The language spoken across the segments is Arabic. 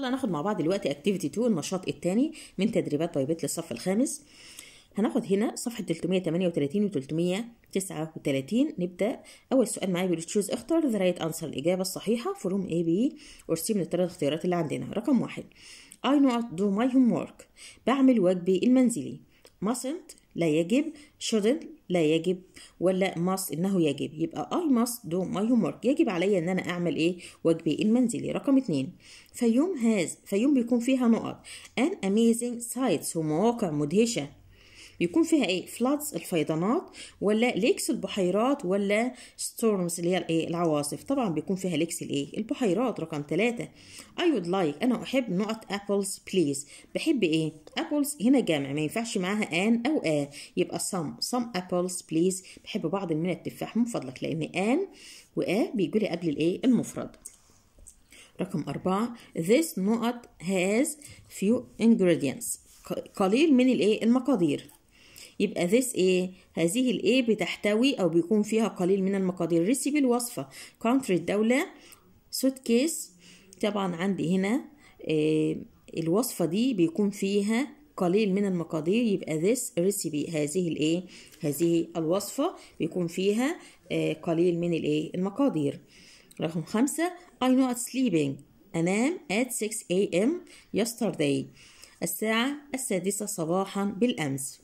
يلا ناخد مع بعض دلوقتي اكتيفيتي 2 النشاط الثاني من تدريبات بايبيت للصف الخامس هناخد هنا صفحة 338 و 339 نبدأ أول سؤال معايا بيقول تشوز اختر ذا رايت أنسر الإجابة الصحيحة فروم A B سي من الثلاث اختيارات اللي عندنا رقم واحد I not do my homework بعمل واجبي المنزلي mustn't لا يجب shouldn't لا يجب ولا must انه يجب يبقى I must do my homework يجب عليا ان انا اعمل ايه واجبي المنزلي رقم اتنين فيوم هاز فيوم بيكون فيها نقط an amazing sites ومواقع مدهشه بيكون فيها ايه فلاتس الفيضانات ولا ليكس البحيرات ولا ستورمز اللي هي الايه العواصف طبعا بيكون فيها ليكس الايه البحيرات رقم ثلاثة I would like انا احب نقط ابلز بليز بحب ايه ابلز هنا جامع ما ينفعش معاها ان او ا يبقى some some apples بليز بحب بعض من التفاح من فضلك لان ان و بيجوا بيجولي قبل الإيه المفرد رقم أربعة this نقط has few ingredients قليل من الإيه المقادير يبقى this ايه هذه الايه بتحتوي او بيكون فيها قليل من المقادير ريسيبي الوصفه كونتري الدوله سوت كيس طبعا عندي هنا آه، الوصفه دي بيكون فيها قليل من المقادير يبقى this recipe هذه الايه هذه الوصفه بيكون فيها آه، قليل من الايه المقادير رقم خمسة I know sleeping أنام at 6 a.m. yesterday الساعة السادسة صباحا بالأمس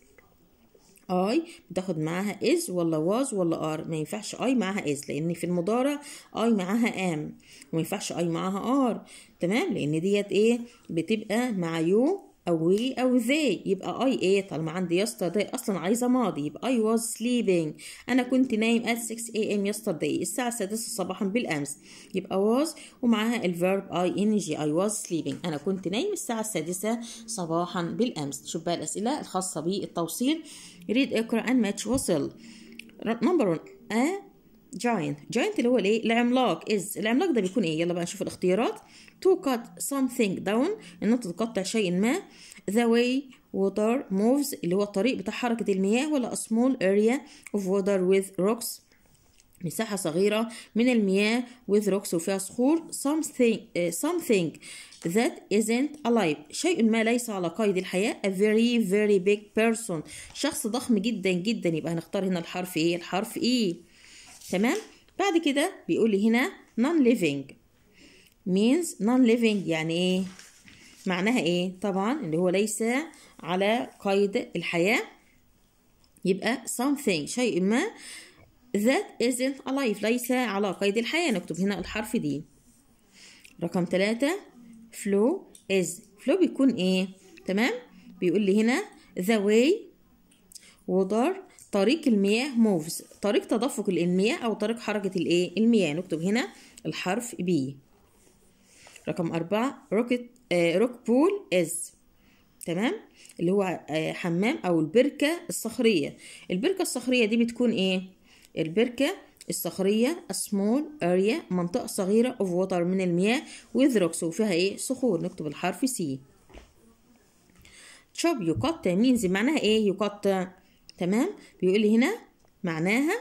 اي بتاخد معاها از ولا واز ولا ار ما ينفعش اي معاها از لان في المضارع اي معاها ام وما ينفعش اي معاها ار تمام لان ديت ايه بتبقى مع يو او وي او ذي يبقى اي ايه طالما عندي داي اصلا عايزه ماضي يبقى اي واز sleeping انا كنت نايم at 6 يستر داي الساعه السادسة صباحا بالامس يبقى واز ومعاها الفيرب اي ان جي اي واز sleeping انا كنت نايم الساعه السادسة صباحا بالامس شوف بقى الاسئله الخاصه بالتوصيل read اقرا and match وصل نمبر 1 a giant giant اللي هو الايه العملاق is العملاق ده بيكون ايه يلا بقى نشوف الاختيارات to cut something down ان انت تقطع شيء ما the way water moves اللي هو الطريق بتاع حركة المياه ولا a small area of water with rocks مساحة صغيرة من المياه with rocks وفيها صخور something, uh, something that isn't alive شيء ما ليس على قيد الحياة a very very big person شخص ضخم جدا جدا يبقى هنختار هنا الحرف ايه الحرف ايه تمام بعد كده بيقول لي هنا non living means non living يعني ايه معناها ايه طبعا اللي هو ليس على قيد الحياة يبقى something شيء ما uh, that isn't alive ليس على قيد الحياة نكتب هنا الحرف دي رقم ثلاثة flow is flow بيكون ايه تمام بيقول لي هنا the way water طريق المياه moves طريق تدفق المياه او طريق حركة الايه المياه نكتب هنا الحرف B رقم أربعة rocket روك بول از تمام اللي هو آه، حمام او البركة الصخرية البركة الصخرية دي بتكون ايه البركة الصخرية small area منطقة صغيرة of water من المياه with rocks وفيها ايه صخور نكتب الحرف C chop يقطع means معناها ايه يقطع تمام بيقول لي هنا معناها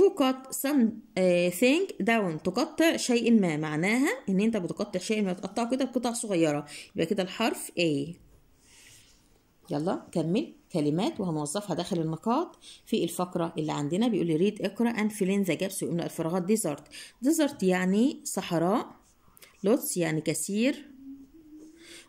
to cut something down تقطع شيء ما معناها ان انت بتقطع شيء ما تقطعه كده بقطع صغيرة يبقى كده الحرف A يلا كمل كلمات وهنوظفها داخل النقاط في الفقرة اللي عندنا بيقول لي ريد اقرا ان فيلين ذا جابس واملأ الفراغات ديزرت ديزرت يعني صحراء لوتس يعني كثير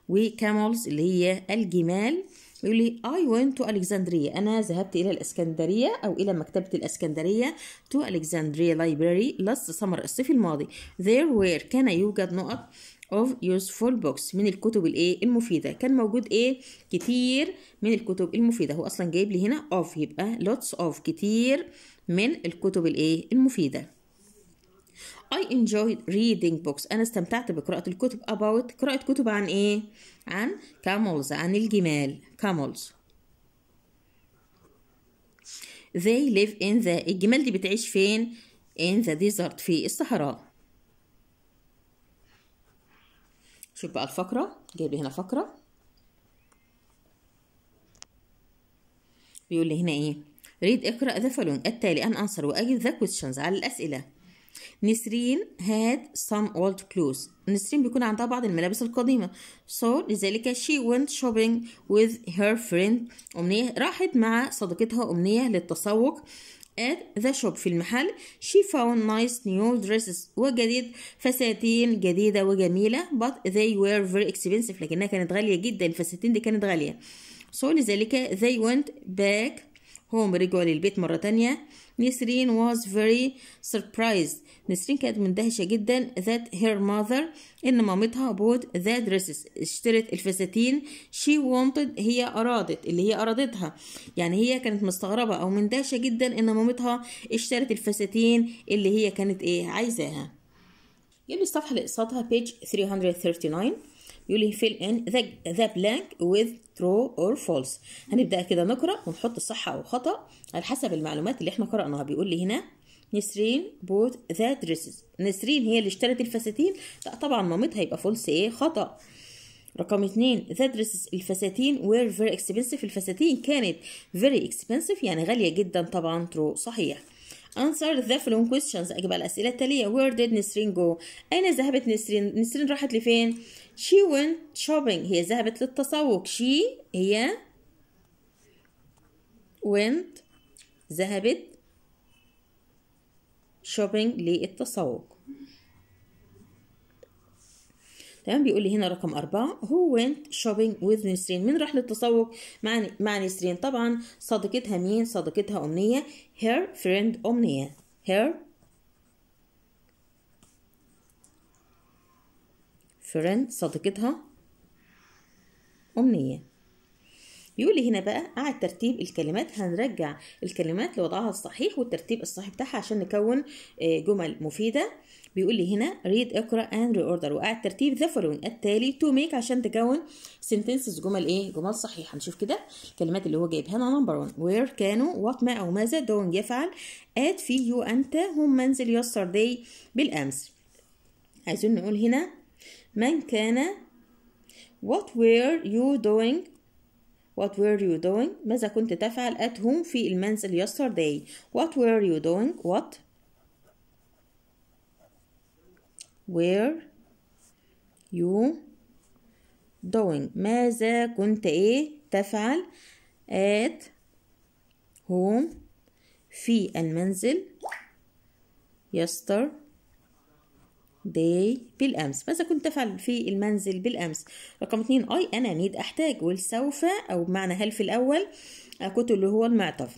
وكاملز اللي هي الجمال يقول لي اي went تو الكسندريه انا ذهبت الى الاسكندريه او الى مكتبه الاسكندريه تو الكسندريه لايبراري لاست سمر الصيف الماضي ذير وير كان يوجد نقط of useful books من الكتب الايه المفيده كان موجود ايه كتير من الكتب المفيده هو اصلا جايب لي هنا of يبقى lots of كتير من الكتب الايه المفيده I enjoyed reading books أنا استمتعت بقراءة الكتب about قراءة كتب عن إيه؟ عن camels عن الجمال camels they live in the الجمال دي بتعيش فين؟ in the desert في الصحراء شوف بقى الفقرة جايب لي هنا فقرة بيقول لي هنا ايه ريد اقرأ ذا فالون التالي أن انسر وأجد ذا كويستشنز على الأسئلة نسرين هاد سام اولد كلوز نسرين بيكون عندها بعض الملابس القديمة so لذلك she went shopping with her friend أمنية راحت مع صديقتها أمنية للتسوق at the shop في المحل she found nice new dresses وجدت فساتين جديدة وجميلة but they were very expensive لكنها كانت غالية جدا الفساتين دي كانت غالية so لذلك they went back هم رجعوا للبيت مرة تانية نسرين was very surprised نسرين كانت مندهشة جدا that her mother إن مامتها bought the dresses اشترت الفساتين she wanted هي أرادت اللي هي أرادتها يعني هي كانت مستغربة أو مندهشة جدا إن مامتها اشترت الفساتين اللي هي كانت إيه عايزاها جيب الصفحة اللي قصادها page 339 يقول fill in the, the blank with true or false هنبدأ كده نقرأ ونحط الصح أو خطأ على حسب المعلومات اللي احنا قرأناها بيقول لي هنا نسرين بوت ذا دريسز نسرين هي اللي اشترت الفساتين لا طبعا مامتها يبقى فولس ايه خطأ رقم اتنين ذا دريسز الفساتين وير فيري اكسبنسيف الفساتين كانت فيري اكسبنسيف يعني غالية جدا طبعا ترو صحيح answer the following questions اجب على الاسئله التاليه where did نسرين go اين ذهبت نسرين نسرين راحت لفين she went shopping هي ذهبت للتسوق she هي went ذهبت shopping للتسوق تمام بيقول لي هنا رقم أربعة هو went shopping with نسرين مين راح للتسوق مع مع نسرين طبعا صديقتها مين صديقتها أمنية her friend أمنية her friend صديقتها بيقول لي هنا بقى قعد ترتيب الكلمات هنرجع الكلمات لوضعها الصحيح والترتيب الصحيح بتاعها عشان نكون آه، جمل مفيده بيقول لي هنا read اقرا and reorder وقعد ترتيب ذا following التالي to make عشان تكون sentences جمل ايه جمل صحيحه نشوف كده الكلمات اللي هو جايبها هنا نمبر 1 where كانوا وات ما او ماذا دون يفعل ات في يو انت هم منزل yesterday بالامس عايزين نقول هنا من كان what were you doing What were you doing? ماذا كنت تفعل at home في المنزل yesterday? What were you doing? What Where? you doing? ماذا كنت إيه تفعل at home في المنزل yesterday they بالأمس ماذا كنت أفعل في المنزل بالأمس رقم اتنين I أنا need أحتاج والسوف أو بمعنى هل في الأول كنت آه، اللي هو المعطف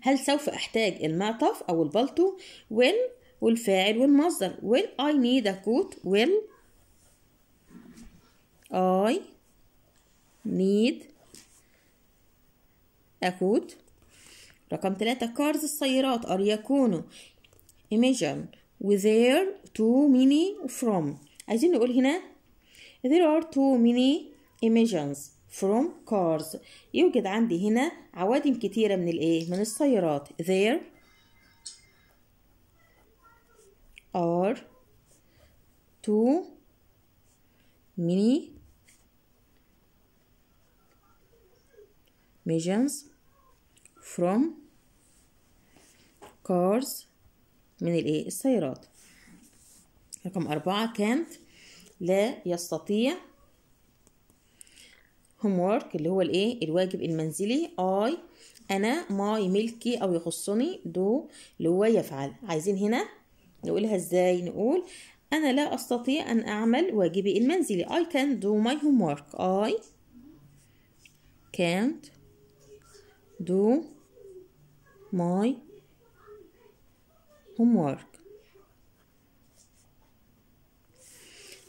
هل سوف أحتاج المعطف أو البلطو will والفاعل والمصدر will I need a coat will I need a coat رقم ثلاثة كارز السيارات أر يكونوا imagine وذير too many from عايزين نقول هنا there are too many emissions from cars يوجد عندي هنا عوادم كتيرة من الايه من السيارات there are too many emissions from cars من الايه السيارات رقم أربعة كانت لا يستطيع homework اللي هو الايه الواجب المنزلي I أنا ماي ملكي أو يخصني دو اللي هو يفعل عايزين هنا نقولها ازاي نقول أنا لا أستطيع أن أعمل واجبي المنزلي I can't do my homework I can't do my homework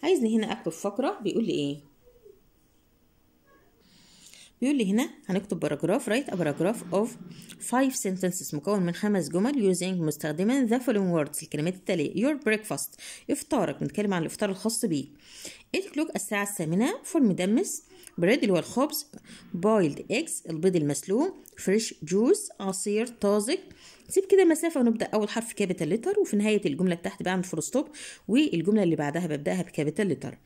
عايزني هنا اكتب فقرة بيقول لي ايه بيقول لي هنا هنكتب باراجراف رايت ا باراجراف اوف 5 sentences مكون من خمس جمل using مستخدما the following words الكلمات التالية your breakfast افطارك بنتكلم عن الافطار الخاص بيك 8 كلوك الساعة الثامنة فور مدمس بريد اللي هو الخبز بويلد اكس البيض المسلوق فريش جوس عصير طازج سيب كده مسافه ونبدا اول حرف كابيتال لتر وفي نهايه الجمله اللي تحت بعمل فول ستوب والجمله اللي بعدها ببداها بكابيتال لتر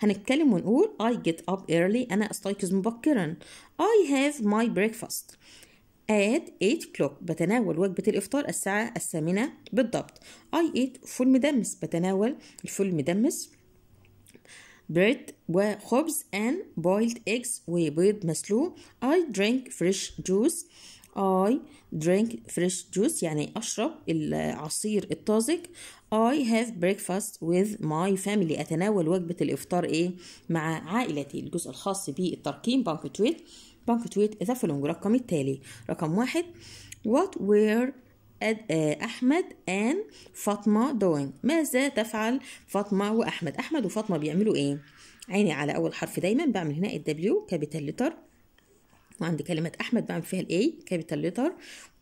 هنتكلم ونقول I get up early أنا أستيقظ مبكرا I have my breakfast at 8 o'clock بتناول وجبة الإفطار الساعة الثامنة بالضبط I eat فول مدمس بتناول الفول مدمس bread وخبز and boiled eggs وبيض مسلوق I drink fresh juice I drink fresh juice يعني أشرب العصير الطازج I have breakfast with my family أتناول وجبة الإفطار إيه مع عائلتي الجزء الخاص بالترقيم بانكتويت بانكتويت the following رقم التالي رقم واحد What were آه، أحمد ان فاطمة دوين ماذا تفعل فاطمة وأحمد أحمد وفاطمة بيعملوا إيه عيني على أول حرف دايما بعمل هنا الدبليو كابيتال لتر وعند كلمة أحمد بعمل فيها الإي كابيتال لتر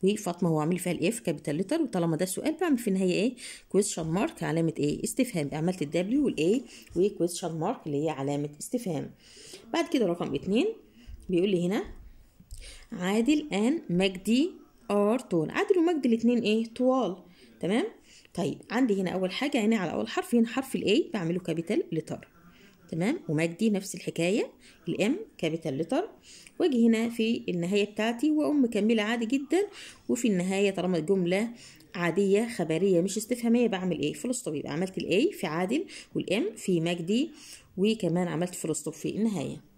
وفاطمة هو عامل فيها الإف كابيتال لتر وطالما ده السؤال بعمل في النهاية إيه كويسشن مارك علامة إيه استفهام عملت الدبليو والإي وكويسشن مارك اللي هي علامة استفهام بعد كده رقم اتنين بيقول لي هنا عادل أن مجدي ار طول عدل ومجد الاتنين ايه طوال تمام طيب عندي هنا اول حاجه عيني على اول حرف هنا حرف الاي بعمله كابيتال لتر تمام ومجدي نفس الحكايه الام كابيتال لتر واجي هنا في النهايه بتاعتي واقوم مكمله عادي جدا وفي النهايه طالما الجمله عاديه خبريه مش استفهاميه بعمل ايه فول ستوب يبقى عملت الاي في عادل والام في مجدي وكمان عملت فول ستوب في النهايه